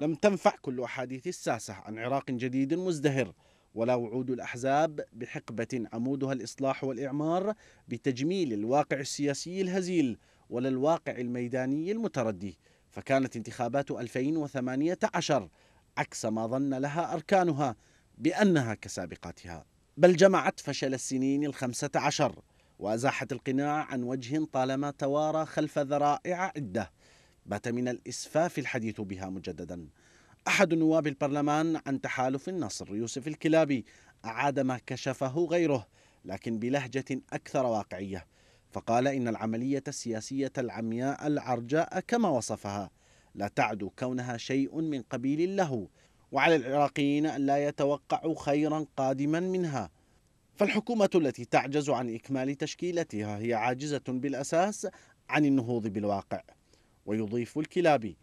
لم تنفع كل أحاديث الساسة عن عراق جديد مزدهر ولا وعود الأحزاب بحقبة عمودها الإصلاح والإعمار بتجميل الواقع السياسي الهزيل ولا الواقع الميداني المتردي فكانت انتخابات 2018 عكس ما ظن لها أركانها بأنها كسابقاتها بل جمعت فشل السنين الخمسة عشر وأزاحت القناع عن وجه طالما توارى خلف ذرائع عدة بات من الإسفاف الحديث بها مجددا أحد نواب البرلمان عن تحالف النصر يوسف الكلابي أعاد ما كشفه غيره لكن بلهجة أكثر واقعية فقال إن العملية السياسية العمياء العرجاء كما وصفها لا تعدو كونها شيء من قبيل اللهو وعلى العراقيين أن لا يتوقعوا خيرا قادما منها فالحكومة التي تعجز عن إكمال تشكيلتها هي عاجزة بالأساس عن النهوض بالواقع ويضيف الكلابي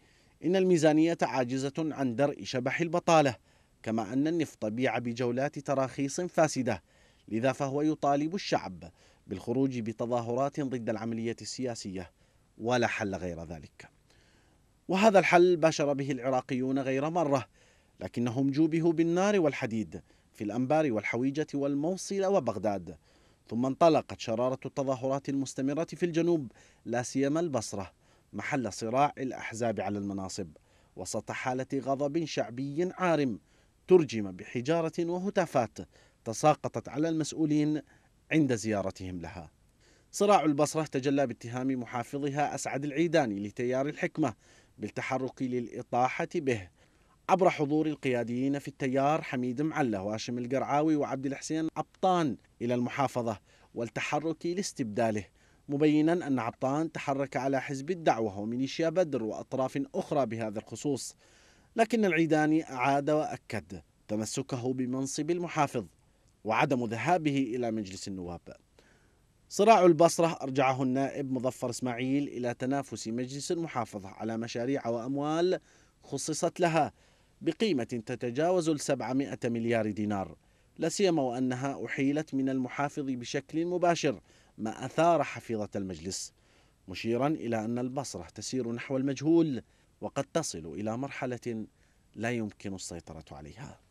إن الميزانية عاجزة عن درء شبح البطالة كما أن النفط بيع بجولات تراخيص فاسدة لذا فهو يطالب الشعب بالخروج بتظاهرات ضد العملية السياسية ولا حل غير ذلك وهذا الحل باشر به العراقيون غير مرة لكنهم جوبهوا بالنار والحديد في الأنبار والحويجة والموصل وبغداد ثم انطلقت شرارة التظاهرات المستمرة في الجنوب لا سيما البصرة محل صراع الأحزاب على المناصب وسط حالة غضب شعبي عارم ترجم بحجارة وهتافات تساقطت على المسؤولين عند زيارتهم لها صراع البصرة تجلى باتهام محافظها أسعد العيداني لتيار الحكمة بالتحرك للإطاحة به عبر حضور القياديين في التيار حميد معلة وهاشم القرعاوي وعبد الحسين عبطان إلى المحافظة والتحرك لاستبداله مبينا أن عبطان تحرك على حزب الدعوة وميليشيا بدر وأطراف أخرى بهذا الخصوص لكن العيداني أعاد وأكد تمسكه بمنصب المحافظ وعدم ذهابه إلى مجلس النواب صراع البصرة أرجعه النائب مظفر إسماعيل إلى تنافس مجلس المحافظة على مشاريع وأموال خصصت لها بقيمة تتجاوز ال 700 مليار دينار لا سيما وأنها أحيلت من المحافظ بشكل مباشر ما أثار حفيظة المجلس مشيرا إلى أن البصرة تسير نحو المجهول وقد تصل إلى مرحلة لا يمكن السيطرة عليها